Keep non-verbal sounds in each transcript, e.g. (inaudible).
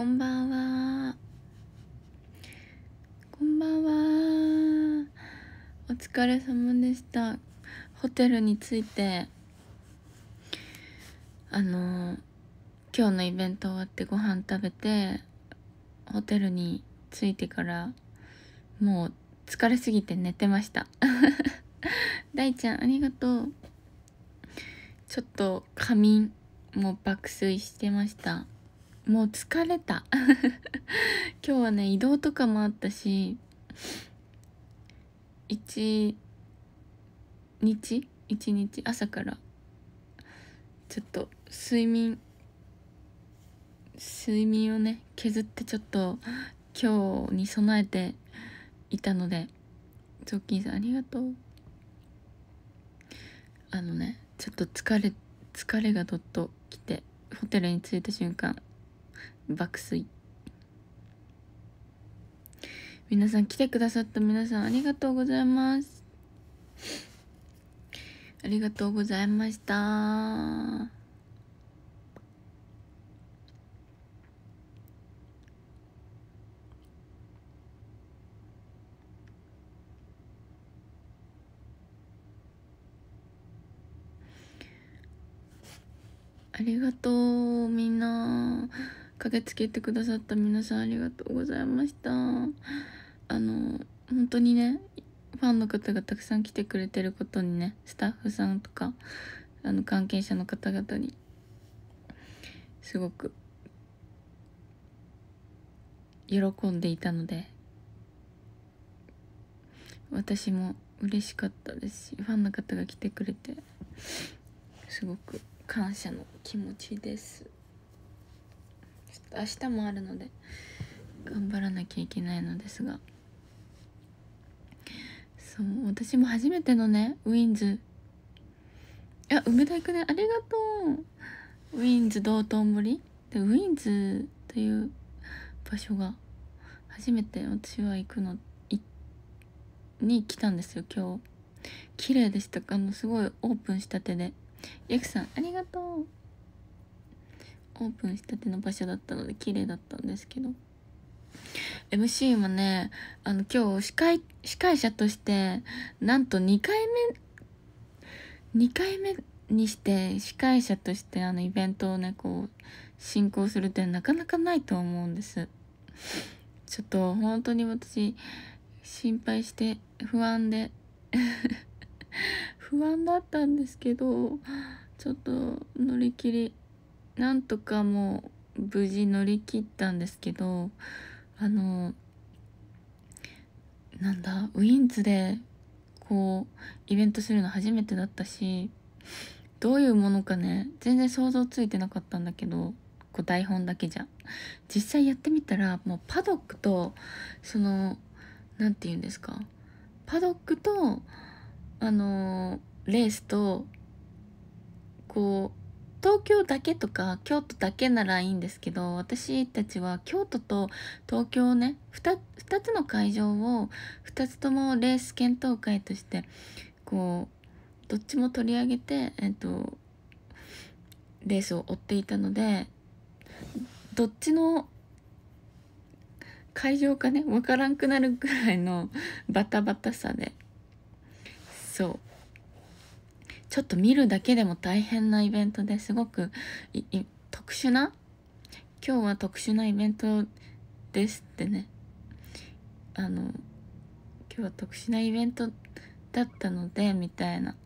こんばんはこんばんはお疲れ様でしたホテルについてあの今日のイベント終わってご飯食べてホテルに着いてからもう疲れすぎて寝てました (laughs) 大ちゃんありがとうちょっと仮眠もう爆睡してましたもう疲れた (laughs) 今日はね移動とかもあったし一日一日朝からちょっと睡眠睡眠をね削ってちょっと今日に備えていたのでキーさんありがとうあのねちょっと疲れ疲れがどっときてホテルに着いた瞬間爆睡皆さん来てくださった皆さんありがとうございますありがとうございましたありがとうみんな。駆けつけてくださった皆さんありがとうございましたあの本当にねファンの方がたくさん来てくれてることにねスタッフさんとかあの関係者の方々にすごく喜んでいたので私も嬉しかったですしファンの方が来てくれてすごく感謝の気持ちです。明日もあるので頑張らなきゃいけないのですがそう私も初めてのねウィンズいや梅田行くねありがとうウィンズ道頓堀でウィンズという場所が初めて私は行くのに来たんですよ今日綺麗でしたあのすごいオープンしたてでゆクさんありがとうオープンしたての場所だったので綺麗だったんですけど MC もねあの今日司会司会者としてなんと2回目2回目にして司会者としてあのイベントをねこう進行するってなかなかないと思うんですちょっと本当に私心配して不安で (laughs) 不安だったんですけどちょっと乗り切りなんとかもう無事乗り切ったんですけどあのなんだウィンズでこうイベントするの初めてだったしどういうものかね全然想像ついてなかったんだけどこう台本だけじゃ実際やってみたらもうパドックとその何て言うんですかパドックとあのレースとこう東京だけとか京都だけならいいんですけど私たちは京都と東京ね 2, 2つの会場を2つともレース検討会としてこうどっちも取り上げて、えっと、レースを追っていたのでどっちの会場かね分からんくなるぐらいのバタバタさでそうちょっと見るだけでも大変なイベントですごく特殊な今日は特殊なイベントですってねあの今日は特殊なイベントだったのでみたいな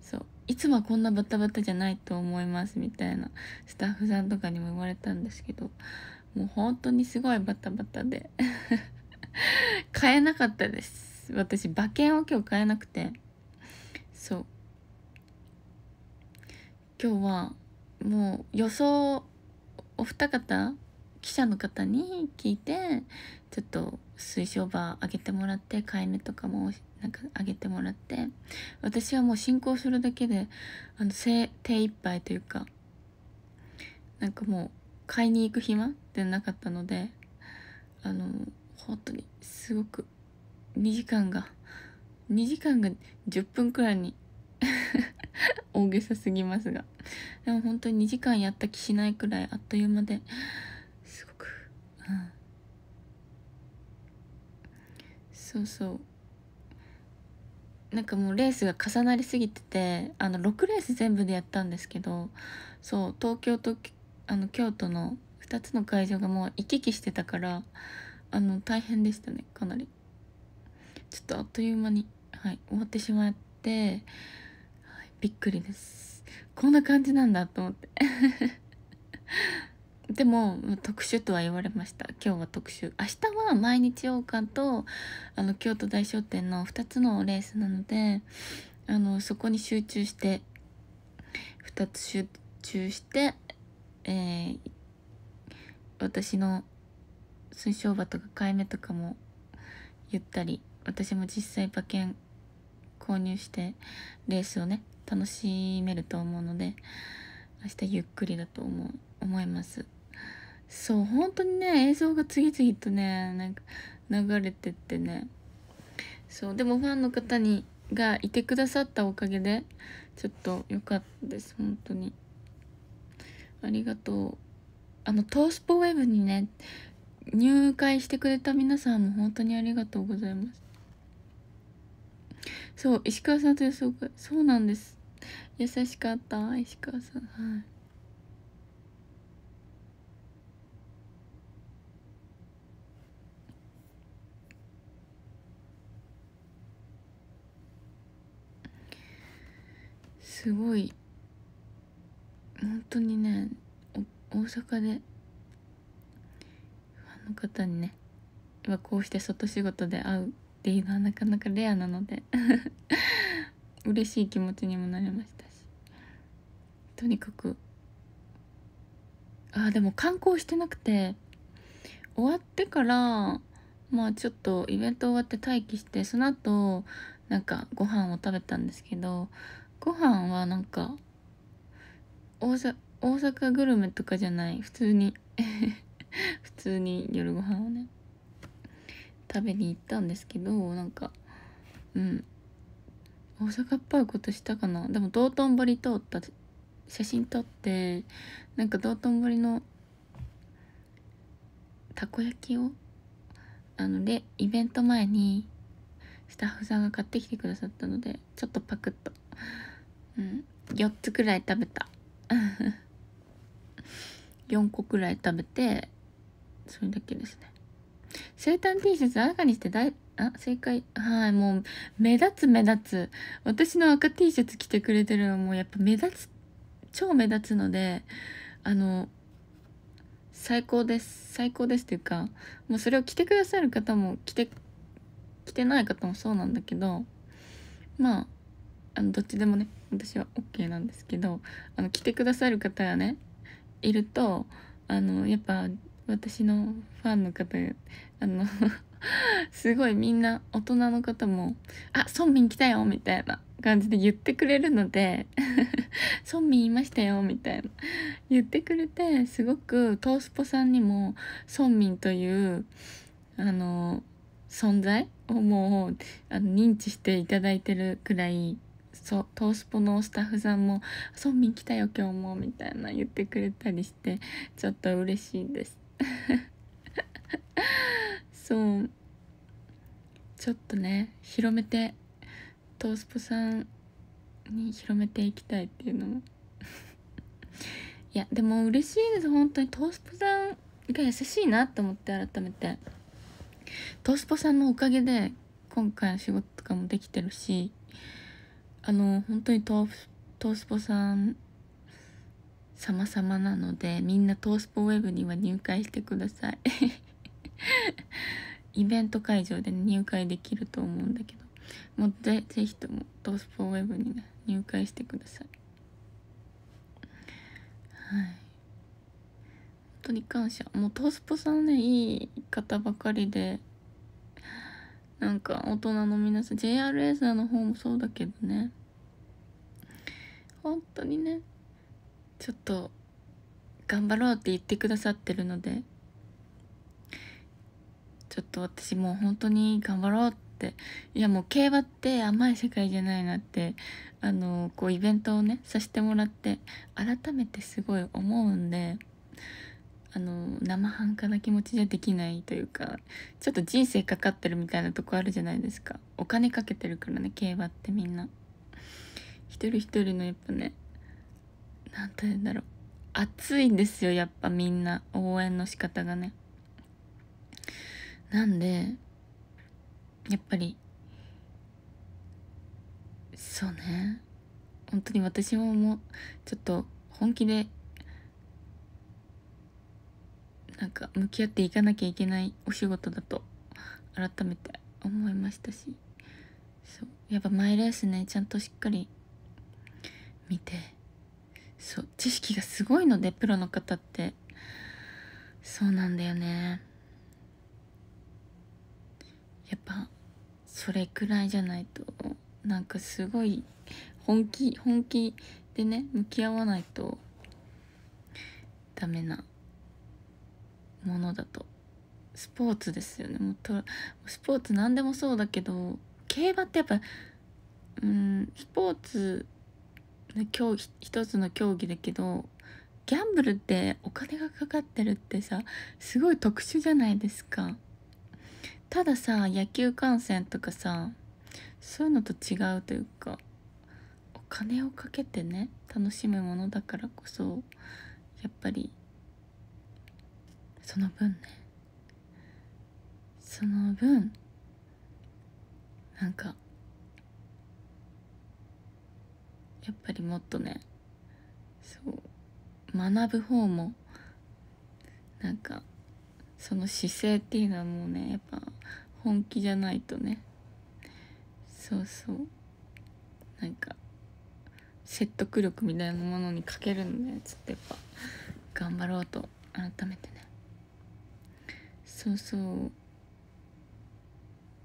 そういつもはこんなバタバタじゃないと思いますみたいなスタッフさんとかにも言われたんですけどもう本当にすごいバタバタで (laughs) 買えなかったです私馬券を今日買えなくてそう今日はもう予想お二方記者の方に聞いてちょっと水晶場あげてもらって飼い犬とかもなんかあげてもらって私はもう進行するだけであの精手一杯というかなんかもう買いに行く暇ってなかったのであの本当にすごく2時間が2時間が10分くらいに (laughs) 大げさすぎますがでも本当に2時間やった気しないくらいあっという間ですごく、うん、そうそうなんかもうレースが重なりすぎててあの6レース全部でやったんですけどそう東京とあの京都の2つの会場がもう行き来してたからあの大変でしたねかなりちょっとあっという間に、はい、終わってしまってびっくりですこんな感じなんだと思って (laughs) でも特殊とは言われました今日は特集明日は毎日王冠とあの京都大商店の2つのレースなのであのそこに集中して2つ集中して、えー、私の水晶馬とか買い目とかも言ったり私も実際馬券購入してレースをね楽しめると思うので明日ゆっくりだと思う思いますそう本当にね映像が次々とねなんか流れてってねそうでもファンの方にがいてくださったおかげでちょっと良かったです本当にありがとうあのトースポウェブにね入会してくれた皆さんも本当にありがとうございますそう石川さんというそうそうなんです優しかった石川さんはいすごい本当にね大阪でファンの方にね今こうして外仕事で会うっていうのはなかなかレアなので (laughs) 嬉しい気持ちにもなりましたとにかくあでも観光してなくて終わってからまあちょっとイベント終わって待機してその後なんかご飯を食べたんですけどご飯はなんか大阪グルメとかじゃない普通に (laughs) 普通に夜ご飯をね食べに行ったんですけどなんかうん大阪っぽいことしたかなでも道頓堀通った写真撮ってなんか道頓堀のたこ焼きをあのでイベント前にスタッフさんが買ってきてくださったのでちょっとパクッと、うん、4つくらい食べた4 (laughs) 個くらい食べてそれだけですね生誕 T シャツ赤にしてだいあ正解はいもう目立つ目立つ私の赤 T シャツ着てくれてるのもやっぱ目立つ超目立つのであの最高です最高ですっていうかもうそれを着てくださる方も着て着てない方もそうなんだけどまああのどっちでもね私は OK なんですけどあの着てくださる方がねいるとあのやっぱ私のファンの方あの (laughs) すごいみんな大人の方も「あ村民来たよ」みたいな感じで言ってくれるので「村 (laughs) 民いましたよ」みたいな言ってくれてすごくトースポさんにも村民というあの存在をもうあの認知していただいてるくらいそトースポのスタッフさんも「村民来たよ今日も」みたいな言ってくれたりしてちょっと嬉しいです。そうちょっとね広めてトースポさんに広めていきたいっていうのも (laughs) いやでも嬉しいです本当にトースポさんが優しいなと思って改めてトースポさんのおかげで今回の仕事とかもできてるしあの本当にトースポさん様々なのでみんなトースポウェブには入会してください (laughs) イベント会場で、入会できると思うんだけどもうぜぜひともトスポウェブに、ね、入会してくださいはい本当に感謝もうトースポさんねいい方ばかりでなんか大人の皆さん JR さんの方もそうだけどね本当にねちょっと頑張ろうって言ってくださってるのでちょっと私もう本当に頑張ろうっていやもう競馬って甘い世界じゃないなってあのこうイベントをねさせてもらって改めてすごい思うんであの生半可な気持ちじゃできないというかちょっと人生かかってるみたいなとこあるじゃないですかお金かけてるからね競馬ってみんな一人一人のやっぱね何て言うんだろう熱いんですよやっぱみんな応援の仕方がねなんでやっぱりそうね本当に私ももうちょっと本気でなんか向き合っていかなきゃいけないお仕事だと改めて思いましたしそうやっぱマイレースねちゃんとしっかり見てそう知識がすごいのでプロの方ってそうなんだよね。やっぱそれくらいじゃないとなんかすごい本気本気でね向き合わないとダメなものだとスポーツですよねもとスポーツ何でもそうだけど競馬ってやっぱうんスポーツの競技一つの競技だけどギャンブルってお金がかかってるってさすごい特殊じゃないですか。たださ野球観戦とかさそういうのと違うというかお金をかけてね楽しむものだからこそやっぱりその分ねその分なんかやっぱりもっとねそう学ぶ方もなんかその姿勢っていうのはもうねやっぱ本気じゃないとねそうそうなんか説得力みたいなものに欠けるんでちょっとやっぱ頑張ろうと改めてねそうそう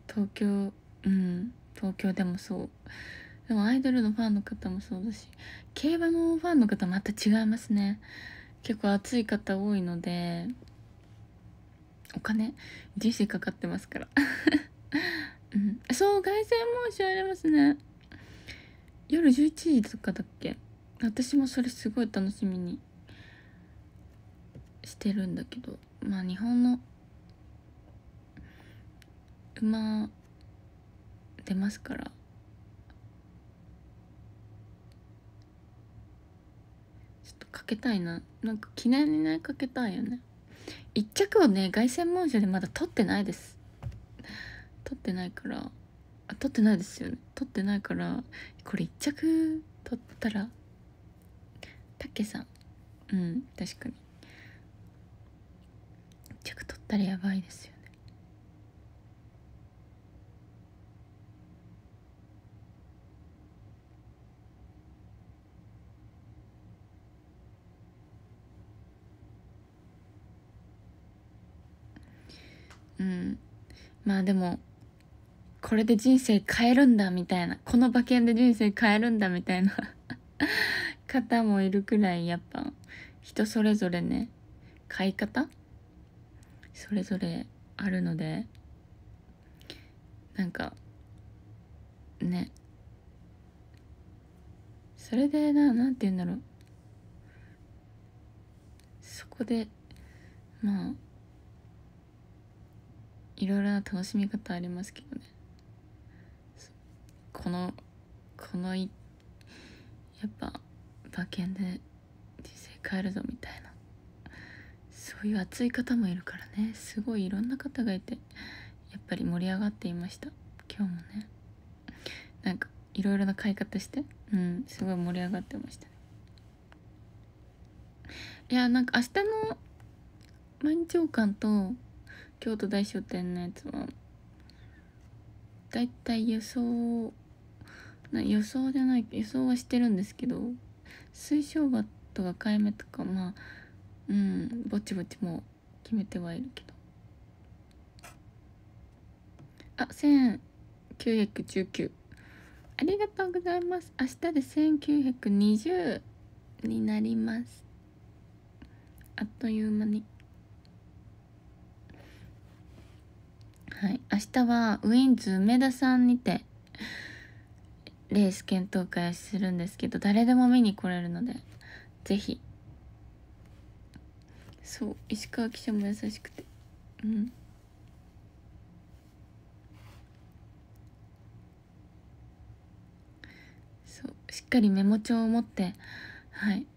東京うん東京でもそうでもアイドルのファンの方もそうだし競馬のファンの方また違いますね結構熱い方多いのでお金人生かかってますから (laughs) うん、そう凱旋門賞ありますね夜11時とかだっけ私もそれすごい楽しみにしてるんだけどまあ日本の馬出ますからちょっとかけたいななんか記念にねかけたいよね1着をね凱旋門賞でまだ取ってないです取ってないからあ取ってないですよね取ってないからこれ1着取ったらたけさんうん確かに1着取ったらやばいですよねうんまあでもこれで人生変えるんだみたいなこの馬券で人生変えるんだみたいな (laughs) 方もいるくらいやっぱ人それぞれね買い方それぞれあるのでなんかねそれでな何て言うんだろうそこでまあいろいろな楽しみ方ありますけどねこのこのいやっぱ馬券で人生変えるぞみたいなそういう熱い方もいるからねすごいいろんな方がいてやっぱり盛り上がっていました今日もねなんかいろいろな買い方してうんすごい盛り上がってましたいやなんか明日の満潮感と京都大書店のやつはだいたい予想な予想じゃない予想はしてるんですけど水晶馬とか買い目とかまあうんぼちぼちも決めてはいるけどあ1919ありがとうございます明日で1920になりますあっという間にはい、明日はウィンズ梅田さんにてレース検討会するんですけど誰でも見に来れるのでぜひそう石川記者も優しくてうんそうしっかりメモ帳を持ってはい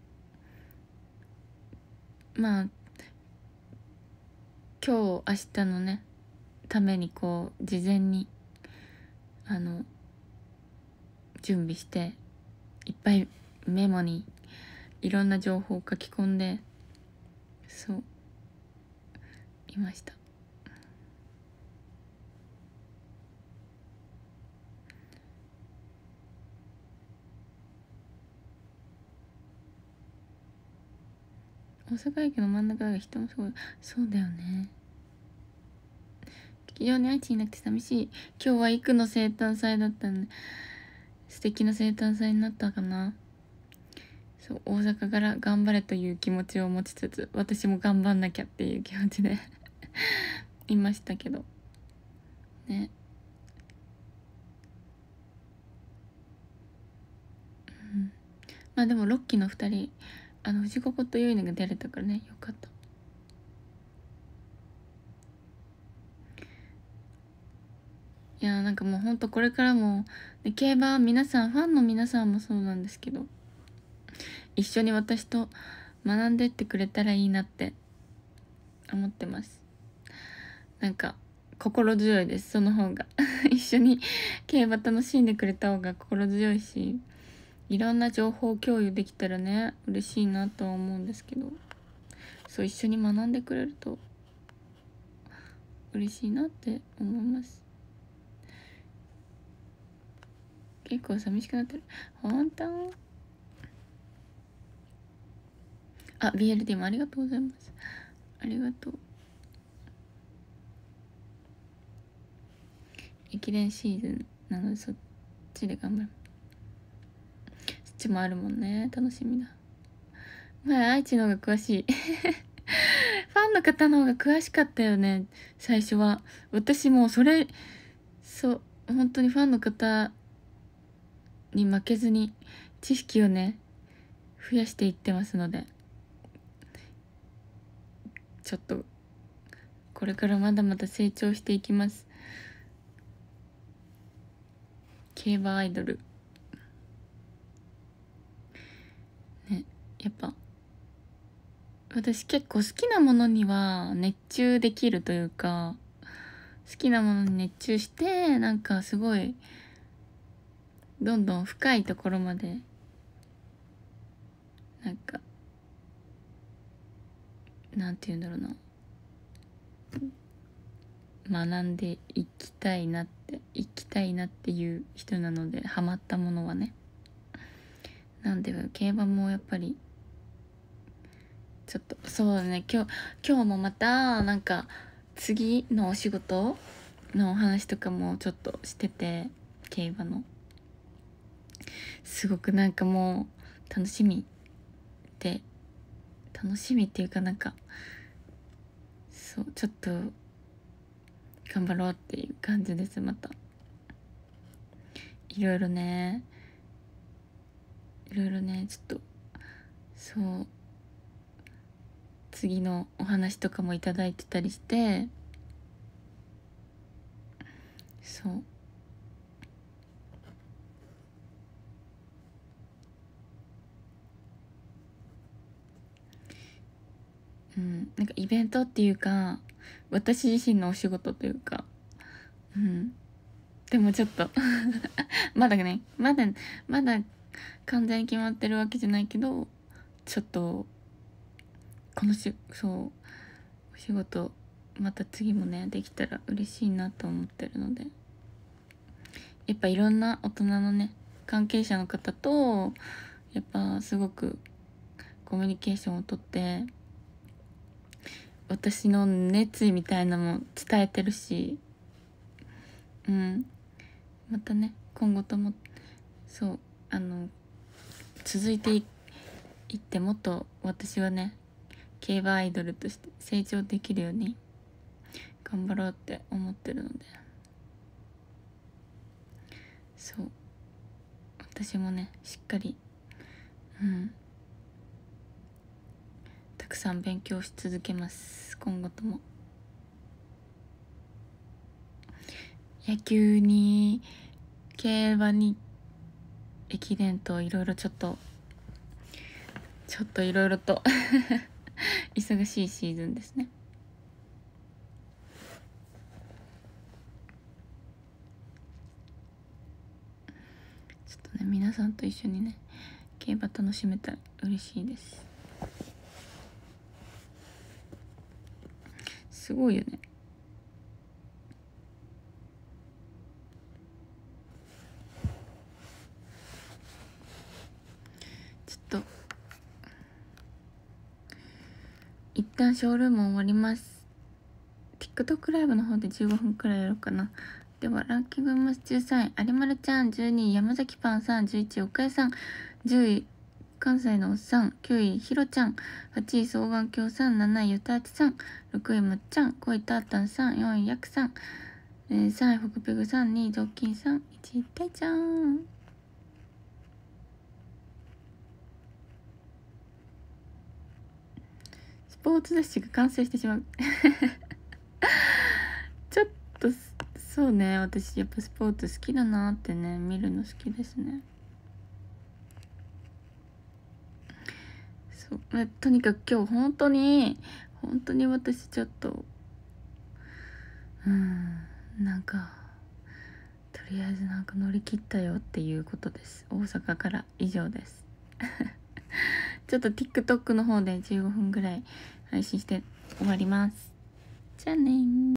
まあ今日明日のねためにこう事前にあの準備していっぱいメモにいろんな情報を書き込んでそういました大阪駅の真ん中が人もすごいそうだよね企業に愛知いなくて寂しい。今日はイの生誕祭だったんで、素敵な生誕祭になったかな。そう、大阪から頑張れという気持ちを持ちつつ、私も頑張んなきゃっていう気持ちで (laughs) いましたけど。ね。まあでも、6期の2人、あの、藤子ことゆいのが出れたからね、よかった。いやなんかもうほんとこれからも、ね、競馬皆さんファンの皆さんもそうなんですけど一緒に私と学んでってくれたらいいなって思ってますなんか心強いですその方が (laughs) 一緒に競馬楽しんでくれた方が心強いしいろんな情報共有できたらね嬉しいなとは思うんですけどそう一緒に学んでくれると嬉しいなって思います結構寂しくなってる本当あ BLD もありがとうございますありがとう駅伝シーズンなのでそっちで頑張るそっちもあるもんね楽しみだ前愛知の方が詳しい (laughs) ファンの方の方が詳しかったよね最初は私もそれそう本当にファンの方に負けずに知識をね増やしていってますのでちょっとこれからまだまだ成長していきます競馬アイドルねやっぱ私結構好きなものには熱中できるというか好きなものに熱中してなんかすごいどんどん深いところまでなんかなんて言うんだろうな学んでいきたいなっていきたいなっていう人なのでハマったものはねなんで競馬もやっぱりちょっとそうだね今日今日もまたなんか次のお仕事のお話とかもちょっとしてて競馬の。すごくなんかもう楽しみで楽しみっていうかなんかそうちょっと頑張ろうっていう感じですまたいろいろねいろいろねちょっとそう次のお話とかも頂いてたりしてそううん、なんかイベントっていうか私自身のお仕事というか、うん、でもちょっと (laughs) まだねまだまだ完全に決まってるわけじゃないけどちょっとこのしそうお仕事また次もねできたら嬉しいなと思ってるのでやっぱいろんな大人のね関係者の方とやっぱすごくコミュニケーションをとって私の熱意みたいなのも伝えてるしうんまたね今後ともそうあの続いていってもっと私はね競馬アイドルとして成長できるように頑張ろうって思ってるのでそう私もねしっかりうんたくさん勉強し続けます今後とも野球に競馬に駅伝といろいろちょっとちょっといろいろと (laughs) 忙しいシーズンですねちょっとね皆さんと一緒にね競馬楽しめたら嬉しいですすごいよねちょっと一旦ショールーム終わります TikTok ライブの方で15分くらいやろうかなではランキング見ます13位有丸ちゃん12位山崎パンさん11位岡井さん10位関西のおっさん、9位ひろちゃん、8位双眼鏡さん、7位ゆたあちさん、6位むっちゃん、5位たーたんさん、4位やくさん、えー、3位ふくぺぐさん、2位ぞっきんさん、1位たいちゃん。スポーツ雑誌が完成してしまう (laughs) ちょっとそうね私やっぱスポーツ好きだなってね見るの好きですねそうとにかく今日本当に本当に私ちょっとうんなんかとりあえずなんか乗り切ったよっていうことです大阪から以上です (laughs) ちょっと TikTok の方で15分ぐらい配信して終わりますじゃあね